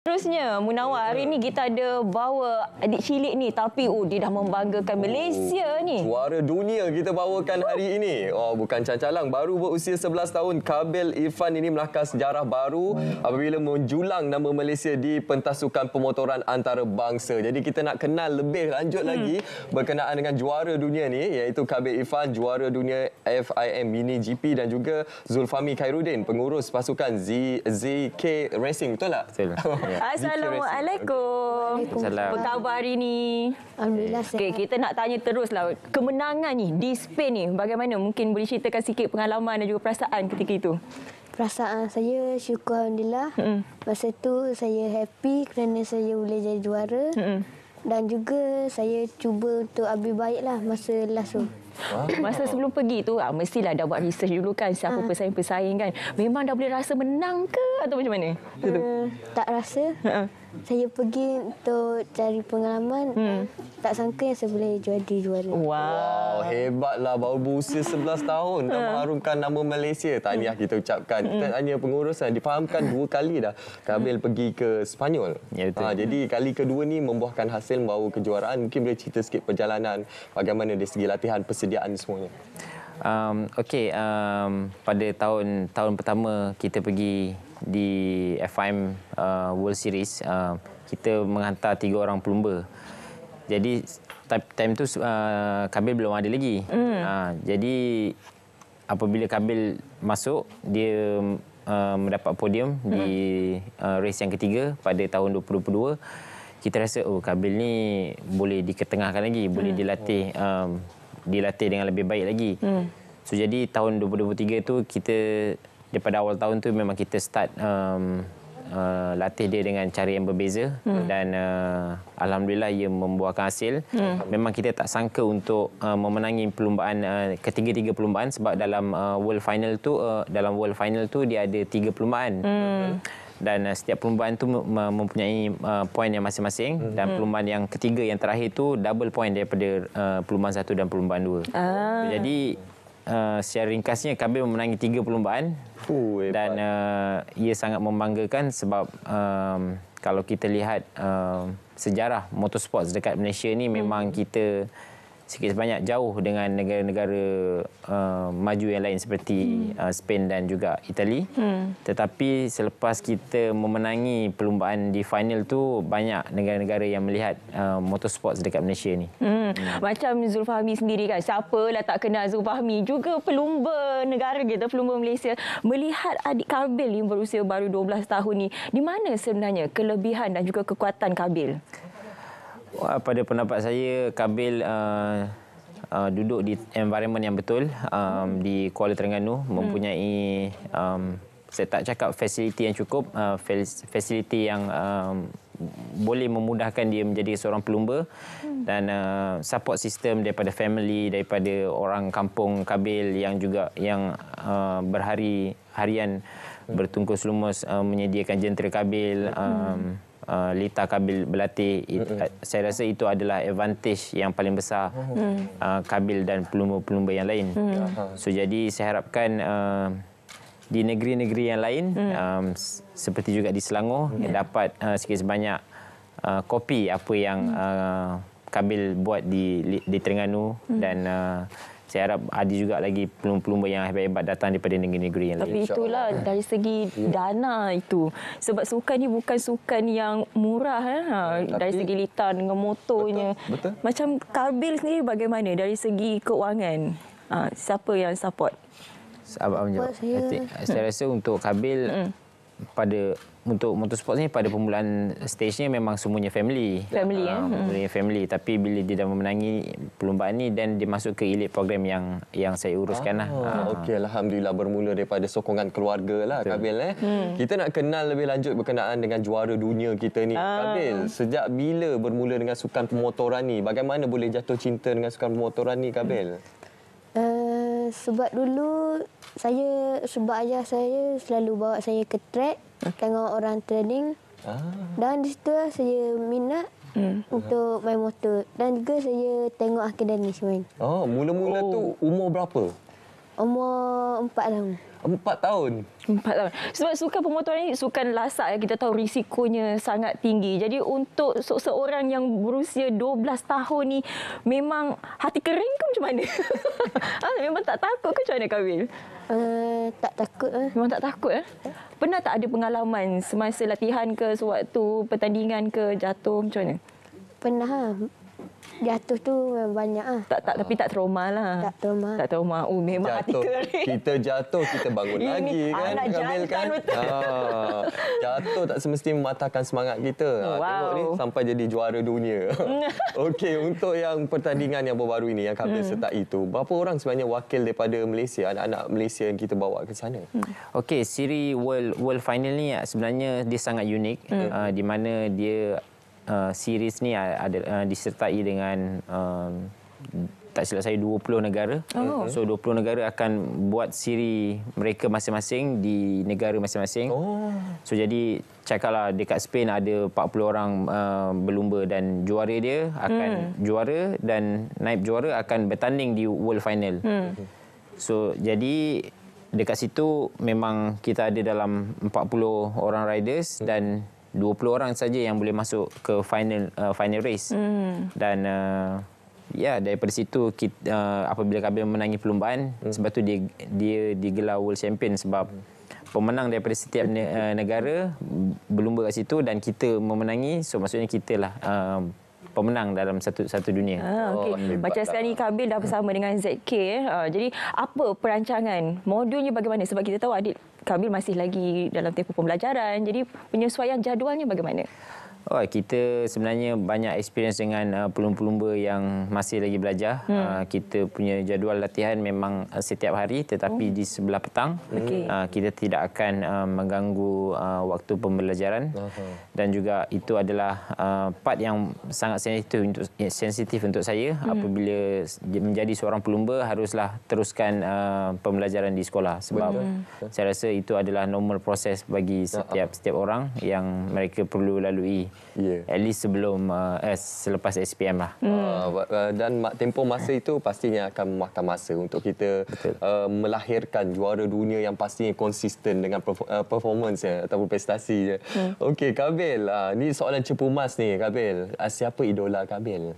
Terusnya, Munawar hari ini kita ada bawa adik cilik ni tapi oh dia dah membanggakan oh, Malaysia ni. Juara dunia kita bawakan hari ini. Oh bukan cancalang baru berusia 11 tahun Kabil Irfan ini melakar sejarah baru apabila menjulang nama Malaysia di pentas sukan pemotoran antarabangsa. Jadi kita nak kenal lebih lanjut hmm. lagi berkenaan dengan juara dunia ni iaitu Kabil Irfan juara dunia FIM Mini GP dan juga Zulfami Khairuddin pengurus pasukan Z ZK Racing betul tak? Betul. Oh, Assalamualaikum. Apa khabar hari ni? Alhamdulillah Okay, kita nak tanya teruslah. Kemenangan ni di Spain ni bagaimana? Mungkin boleh ceritakan sikit pengalaman dan juga perasaan ketika itu. Perasaan saya syukur Alhamdulillah. Mm. Masa tu saya happy kerana saya boleh jadi juara. Mm. Dan juga saya cuba untuk ambil baik lah masa last tu. Mm. Masa sebelum pergi tu ah, mestilah dah buat research dulu kan siapa ah. pesaing-pesaing kan. Memang dah boleh rasa menang ke atau macam mana? Hmm, tak rasa saya pergi untuk cari pengalaman. Hmm. Tak sangka yang saya boleh jadi juara. Wow, wow oh, hebatlah baru berusia 11 tahun tak mengharumkan hmm. nama Malaysia. Tahniah hmm. kita ucapkan. Kita hmm. hanya pengurusan difahamkan dua kali dah. Kamil pergi ke Sepanyol. Ya, Ha, jadi kali kedua ni membuahkan hasil bawa kejuaraan. Mungkin boleh cerita sikit perjalanan bagaimana dari segi latihan persediaan semuanya. Um, okay, um, pada tahun tahun pertama kita pergi di FIM uh, World Series uh, kita menghantar tiga orang pelumba. Jadi time tu uh, Kabil belum ada lagi. Mm. Uh, jadi apabila Kabil masuk dia uh, mendapat podium mm. di hmm. uh, race yang ketiga pada tahun 2022 kita rasa oh Kabil ni boleh diketengahkan lagi hmm. boleh dilatih um, dilatih dengan lebih baik lagi. Hmm. So jadi tahun 2023 tu kita daripada awal tahun tu memang kita start um, uh, latih dia dengan cara yang berbeza hmm. dan uh, alhamdulillah ia membuahkan hasil. Hmm. Memang kita tak sangka untuk uh, memenangi perlumbaan uh, ketiga-tiga perlumbaan sebab dalam uh, world final tu uh, dalam world final tu dia ada tiga perlumbaan. Hmm. Dan uh, setiap perlumbaan tu mempunyai uh, poin yang masing-masing hmm. dan hmm. perlumbaan yang ketiga yang terakhir tu double point daripada uh, perlumbaan satu dan perlumbaan dua. Ah. Jadi Uh, secara ringkasnya kami memenangi tiga perlombaan Fuh, dan uh, ia sangat membanggakan sebab um, kalau kita lihat uh, sejarah motorsport dekat Malaysia ni memang hmm. kita sikit sebanyak jauh dengan negara-negara uh, maju yang lain seperti hmm. uh, Spain dan juga Itali. Hmm. Tetapi selepas kita memenangi perlumbaan di final tu banyak negara-negara yang melihat uh, motorsport dekat Malaysia ni. Hmm. Hmm. Macam Zulfahmi sendiri kan Siapa lah tak kenal Zulfahmi juga pelumba negara kita pelumba Malaysia melihat adik Kabil yang berusia baru 12 tahun ni di mana sebenarnya kelebihan dan juga kekuatan Kabil. Ah, pada pendapat saya Kabil uh, uh, duduk di environment yang betul um, di Kuala Terengganu hmm. mempunyai um, saya tak cakap fasiliti yang cukup uh, fasiliti yang um, boleh memudahkan dia menjadi seorang pelumba hmm. dan uh, support sistem daripada family daripada orang kampung Kabil yang juga yang uh, berhari harian hmm. bertungkus lumus uh, menyediakan jentera Kabil hmm. Uh, Lita Kabil berlatih. It, uh, saya rasa itu adalah advantage yang paling besar mm-hmm. mm. uh, Kabil dan pelumba-pelumba yang lain. Mm. Ya, ha. So jadi saya harapkan uh, di negeri-negeri yang lain mm. um, seperti juga di Selangor yang dapat uh, sikit sebanyak uh, kopi apa yang uh, Kabil buat di di Terengganu dan uh, saya harap ada juga lagi pelumba-pelumba yang hebat-hebat datang daripada negeri-negeri yang lain. Tapi itulah dari segi ya. dana itu. Sebab sukan ini bukan sukan yang murah. Eh? Ha, ya, tapi, dari segi litar dengan motornya. Betul, betul. Macam Kabil sendiri bagaimana dari segi keuangan? Ha, siapa yang support? Abang jawab. Saya... saya rasa untuk Kabil... Mm pada untuk motorsport ni pada permulaan stage ni memang semuanya family. Family ya. Uh, eh? Hmm. family tapi bila dia dah memenangi perlombaan ni dan dia masuk ke elite program yang yang saya uruskan lah. Oh. ah, lah. Uh, Okey alhamdulillah bermula daripada sokongan keluarga lah betul. Kabil eh. Hmm. Kita nak kenal lebih lanjut berkenaan dengan juara dunia kita ni. Uh. Kabil sejak bila bermula dengan sukan pemotoran ni? Bagaimana boleh jatuh cinta dengan sukan pemotoran ni Kabil? Hmm sebab dulu saya sebab ayah saya selalu bawa saya ke track hmm. tengok orang training. Ah. Dan di situ lah saya minat hmm. untuk main motor dan juga saya tengok akademi semain. Ah, oh, mula-mula oh. tu umur berapa? Umur empat tahun. Empat tahun? Empat tahun. Sebab sukan pemotor ini sukan lasak. Kita tahu risikonya sangat tinggi. Jadi untuk seorang yang berusia dua belas tahun ni memang hati kering ke macam mana? Ah, memang tak takut ke macam mana, Kawil? Uh, eh, tak takut. Eh. Memang tak takut? Eh? Pernah tak ada pengalaman semasa latihan ke, sewaktu pertandingan ke, jatuh macam mana? Pernah. Jatuh tu banyak ah. Tak tak tapi tak trauma lah. Tak trauma. Tak trauma. Oh memang hati kering. Kita jatuh kita bangun lagi kan. Kamil kan. Ah, jatuh tak semestinya mematahkan semangat kita. Wow. Ah, tengok ni sampai jadi juara dunia. Okey untuk yang pertandingan yang baru-baru ini yang kami hmm. sertai itu. Berapa orang sebenarnya wakil daripada Malaysia anak-anak Malaysia yang kita bawa ke sana? Hmm. Okey siri world world final ni ah, sebenarnya dia sangat unik hmm. uh, di mana dia Uh, series ni ada uh, disertai dengan uh, tak silap saya 20 negara. Oh. So 20 negara akan buat siri mereka masing-masing di negara masing-masing. Oh. So jadi cakalah dekat Spain ada 40 orang uh, berlumba dan juara dia akan hmm. juara dan naib juara akan bertanding di world final. Hmm. So jadi dekat situ memang kita ada dalam 40 orang riders hmm. dan 20 orang saja yang boleh masuk ke final uh, final race. Mm. Dan uh, ya yeah, daripada situ kita, uh, apabila Kabil menangi perlumbaan mm. sebab tu dia dia digelar world champion sebab hmm. pemenang daripada setiap ne- uh, negara berlumba kat situ dan kita memenangi so maksudnya kita lah uh, pemenang dalam satu-satu dunia. Ah, okay. oh, Macam sekarang ni Kabil dah bersama hmm. dengan ZK. Uh, eh. ah, jadi apa perancangan, modulnya bagaimana? Sebab kita tahu adik Kabil masih lagi dalam tempoh pembelajaran. Jadi penyesuaian jadualnya bagaimana? Oh, kita sebenarnya banyak experience dengan uh, pelumba-pelumba yang masih lagi belajar. Hmm. Uh, kita punya jadual latihan memang uh, setiap hari tetapi oh. di sebelah petang. Okay. Uh, kita tidak akan uh, mengganggu uh, waktu pembelajaran. Uh-huh. Dan juga itu adalah uh, part yang sangat sensitif untuk eh, sensitif untuk saya hmm. apabila menjadi seorang pelumba haruslah teruskan uh, pembelajaran di sekolah sebab Betul. saya rasa itu adalah normal proses bagi setiap ah. setiap orang yang mereka perlu lalui yeah. at least sebelum uh, eh, selepas SPM lah. Hmm. Uh, uh, dan tempoh masa itu pastinya akan memakan masa untuk kita uh, melahirkan juara dunia yang pastinya konsisten dengan uh, performance ya, ataupun prestasi. Ya. Hmm. Okey, Kabil. Uh, ah, ini soalan cepu mas ni, Kabil. Uh, siapa idola Kabil?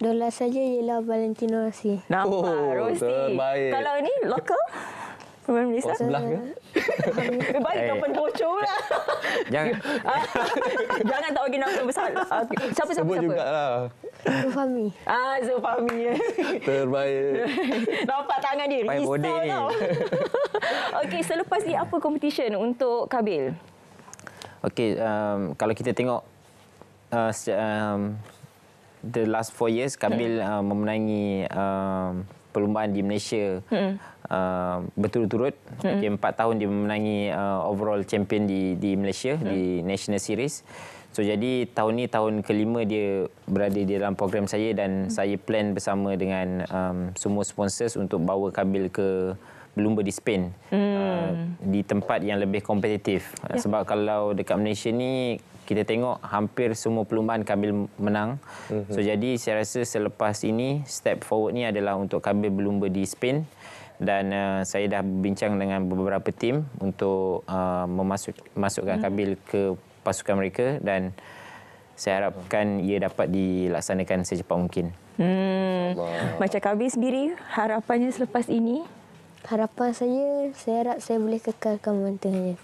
Idola saja ialah Valentino Rossi. Nampak, oh, Rossi. Terbaik. Kalau ini, lokal? Perempuan Malaysia? Kau oh, sebelah ke? Baik hey. Eh. kau bocor lah. Jangan. Jangan tak bagi nama yang besar. Siapa-siapa? Sebut juga lah. Zulfami. Ah, Zulfami. Terbaik. Nampak tangan dia. Paling bodek ni. Okey, selepas ni apa kompetisi untuk Kabil? Okey, um, kalau kita tengok uh, um, the last four years, Kabil hmm. uh, memenangi um, perlumbaan di Malaysia. Hmm uh, berturut-turut mm-hmm. okay, Empat tahun dia memenangi uh, overall champion di di Malaysia mm-hmm. di National Series so jadi tahun ni tahun kelima dia berada di dalam program saya dan mm-hmm. saya plan bersama dengan um, semua sponsors untuk bawa Kabil ke Lumba di Spain mm. uh, di tempat yang lebih kompetitif yeah. Uh, ya. sebab kalau dekat Malaysia ni kita tengok hampir semua perlumbaan Kabil menang. Mm-hmm. So jadi saya rasa selepas ini step forward ni adalah untuk Kabil berlumba di Spain dan uh, saya dah bincang dengan beberapa tim untuk uh, memasuk hmm. Kabil ke pasukan mereka dan saya harapkan ia dapat dilaksanakan secepat mungkin. Hmm. Macam Kabil sendiri harapannya selepas ini harapan saya saya harap saya boleh kekalkan mentahnya.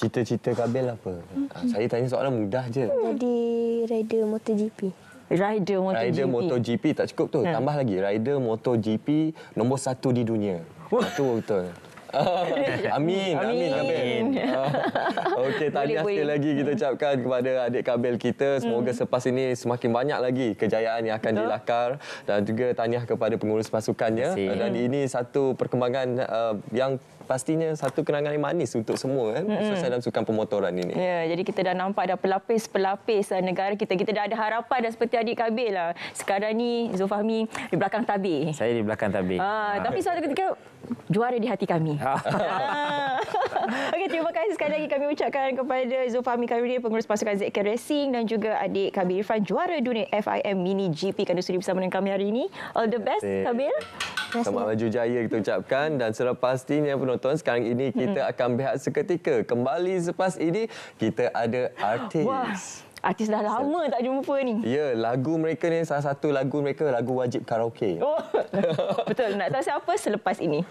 Cita-cita Kabil apa? hmm ah, Saya tanya soalan mudah je. Di rider MotoGP. Rider MotoGP. Rider MotoGP tak cukup tu. Ha. Tambah lagi rider MotoGP nombor satu di dunia. Itu betul. amin. Amin. Amin. amin. Okey, tahniah sekali lagi kita hmm. ucapkan kepada adik Kabil kita. Semoga hmm. selepas ini semakin banyak lagi kejayaan yang akan Betul. dilakar. Dan juga tahniah kepada pengurus pasukannya. Dan ini satu perkembangan uh, yang pastinya satu kenangan yang manis untuk semua kan eh, khususnya hmm. dalam sukan pemotoran ini. Ya, jadi kita dah nampak ada pelapis-pelapis eh, negara kita. Kita dah ada harapan dah seperti adik Kabil lah. Sekarang ni Zulfahmi di belakang tabir. Saya di belakang tabir. Ah, ah, tapi suatu ketika juara di hati kami. Ah. Okey, terima kasih sekali lagi kami ucapkan kepada Zulfahmi Khairudin, pengurus pasukan ZK Racing dan juga adik kami Irfan, juara dunia FIM Mini GP kerana sudah bersama dengan kami hari ini. All the best, Kamil. Selamat maju jaya kita ucapkan dan selepas pastinya penonton sekarang ini hmm. kita akan berehat seketika. Kembali selepas ini kita ada artis. Wah. Artis dah lama tak jumpa ni. Ya, lagu mereka ni salah satu lagu mereka lagu wajib karaoke. Oh, betul. Nak tahu siapa selepas ini?